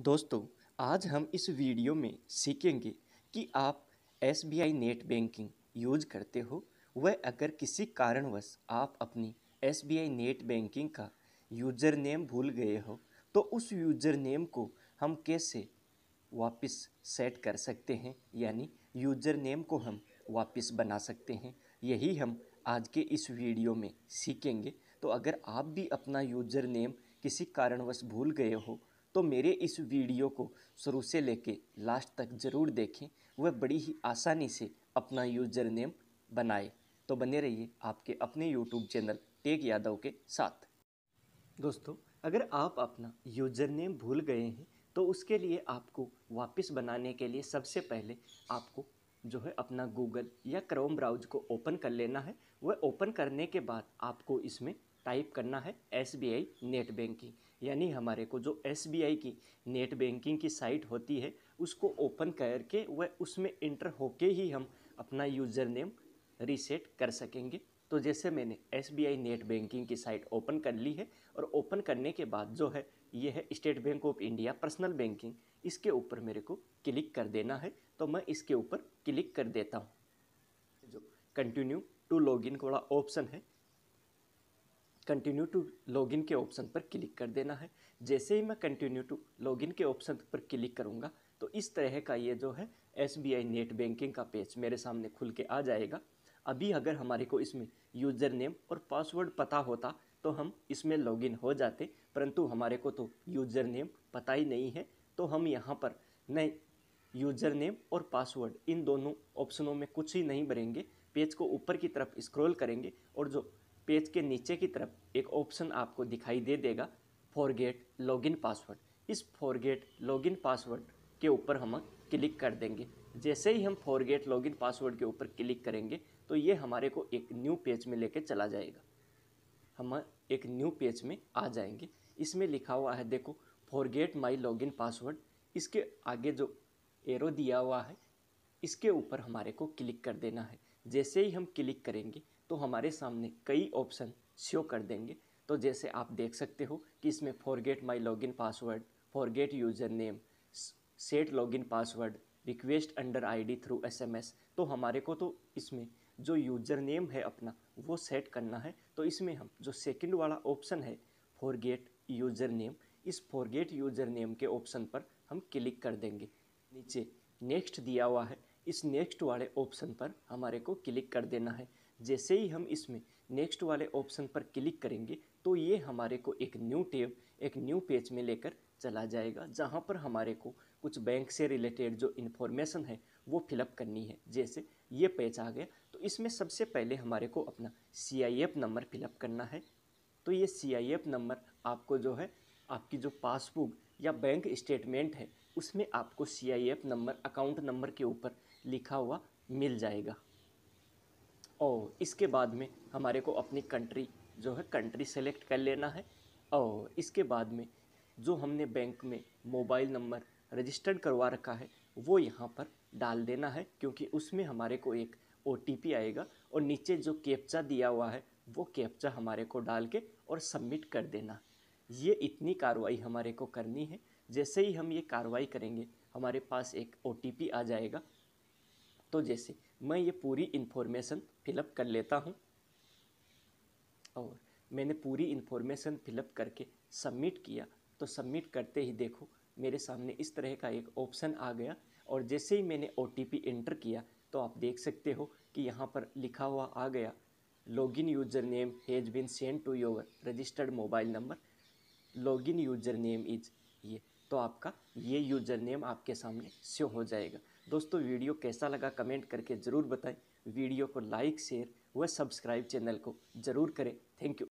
दोस्तों आज हम इस वीडियो में सीखेंगे कि आप S B I net banking use करते हो वह अगर किसी कारणवश आप अपनी S B I net banking का यूजर नेम भूल गए हो तो उस यूजर नेम को हम कैसे वापस सेट कर सकते हैं यानी यूजर नेम को हम वापस बना सकते हैं यही हम आज के इस वीडियो में सीखेंगे तो अगर आप भी अपना यूजर नेम किसी कारणवश भूल गए हो तो मेरे इस वीडियो को शुरू से लेके लास्ट तक ज़रूर देखें वह बड़ी ही आसानी से अपना यूजर नेम बनाए तो बने रहिए आपके अपने यूट्यूब चैनल टेक यादव के साथ दोस्तों अगर आप अपना यूजर नेम भूल गए हैं तो उसके लिए आपको वापस बनाने के लिए सबसे पहले आपको जो है अपना गूगल या क्रोम ब्राउज को ओपन कर लेना है वह ओपन करने के बाद आपको इसमें टाइप करना है S B I net banking यानी हमारे को जो एस बी आई की नेट बैंकिंग की साइट होती है उसको ओपन करके वह उसमें इंटर होके ही हम अपना यूज़र नेम रीसेट कर सकेंगे तो जैसे मैंने S B I net banking की साइट ओपन कर ली है और ओपन करने के बाद जो है ये है State Bank of India personal banking इसके ऊपर मेरे को क्लिक कर देना है तो मैं इसके ऊपर क्लिक कर देता हूँ जो कंटिन्यू टू लॉगिन वाला ऑप्शन है कंटिन्यू टू लॉगिन के ऑप्शन पर क्लिक कर देना है जैसे ही मैं कंटिन्यू टू लॉगिन के ऑप्शन पर क्लिक करूँगा तो इस तरह का ये जो है एस नेट बैंकिंग का पेज मेरे सामने खुल के आ जाएगा अभी अगर हमारे को इसमें यूज़र नेम और पासवर्ड पता होता तो हम इसमें लॉगिन हो जाते परंतु हमारे को तो यूज़र नेम पता ही नहीं है तो हम यहाँ पर नए यूज़र नेम और पासवर्ड इन दोनों ऑप्शनों में कुछ ही नहीं भरेंगे पेज को ऊपर की तरफ स्क्रॉल करेंगे और जो पेज के नीचे की तरफ एक ऑप्शन आपको दिखाई दे देगा फॉरगेट लॉगिन पासवर्ड इस फॉरगेट लॉगिन पासवर्ड के ऊपर हम क्लिक कर देंगे जैसे ही हम फॉरगेट लॉगिन पासवर्ड के ऊपर क्लिक करेंगे तो ये हमारे को एक न्यू पेज में लेके चला जाएगा हम एक न्यू पेज में आ जाएंगे इसमें लिखा हुआ है देखो फॉरगेट माई लॉगिन पासवर्ड इसके आगे जो एरो दिया हुआ है इसके ऊपर हमारे को क्लिक कर देना है जैसे ही हम क्लिक करेंगे तो हमारे सामने कई ऑप्शन शो कर देंगे तो जैसे आप देख सकते हो कि इसमें forget my login password forget user name set login password request under ID through SMS तो हमारे को तो इसमें जो यूज़र नेम है अपना वो सेट करना है तो इसमें हम जो सेकंड वाला ऑप्शन है फॉरगेट यूज़र नेम इस फॉरगेट यूज़र नेम के ऑप्शन पर हम क्लिक कर देंगे नीचे नेक्स्ट दिया हुआ है इस नेक्स्ट वाले ऑप्शन पर हमारे को क्लिक कर देना है जैसे ही हम इसमें नेक्स्ट वाले ऑप्शन पर क्लिक करेंगे तो ये हमारे को एक न्यू टेब एक न्यू पेज में लेकर चला जाएगा जहाँ पर हमारे को कुछ बैंक से रिलेटेड जो इन्फॉर्मेशन है वो फिलअप करनी है जैसे ये पेज आ गया तो इसमें सबसे पहले हमारे को अपना C I F number fill up करना है तो ये सी आई एफ नंबर आपको जो है आपकी जो पासबुक या बैंक स्टेटमेंट है उसमें आपको C I F number account number के ऊपर लिखा हुआ मिल जाएगा और इसके बाद में हमारे को अपनी कंट्री जो है कंट्री सेलेक्ट कर लेना है और इसके बाद में जो हमने बैंक में मोबाइल नंबर रजिस्टर्ड करवा रखा है वो यहाँ पर डाल देना है क्योंकि उसमें हमारे को एक ओ आएगा और नीचे जो कैप्चा दिया हुआ है वो कैप्चा हमारे को डाल के और सबमिट कर देना ये इतनी कार्रवाई हमारे को करनी है जैसे ही हम ये कार्रवाई करेंगे हमारे पास एक ओ आ जाएगा तो जैसे मैं ये पूरी इन्फॉर्मेशन फिलअप कर लेता हूँ और मैंने पूरी इन्फॉर्मेशन फिलअप करके सबमिट किया तो सबमिट करते ही देखो मेरे सामने इस तरह का एक ऑप्शन आ गया और जैसे ही मैंने ओ एंटर किया तो आप देख सकते हो कि यहाँ पर लिखा हुआ आ गया login user name has been send to your registered mobile number login user name is ये तो आपका ये यूज़र नेम आपके सामने शो हो जाएगा दोस्तों वीडियो कैसा लगा कमेंट करके ज़रूर बताएं वीडियो को लाइक शेयर व सब्सक्राइब चैनल को ज़रूर करें थैंक यू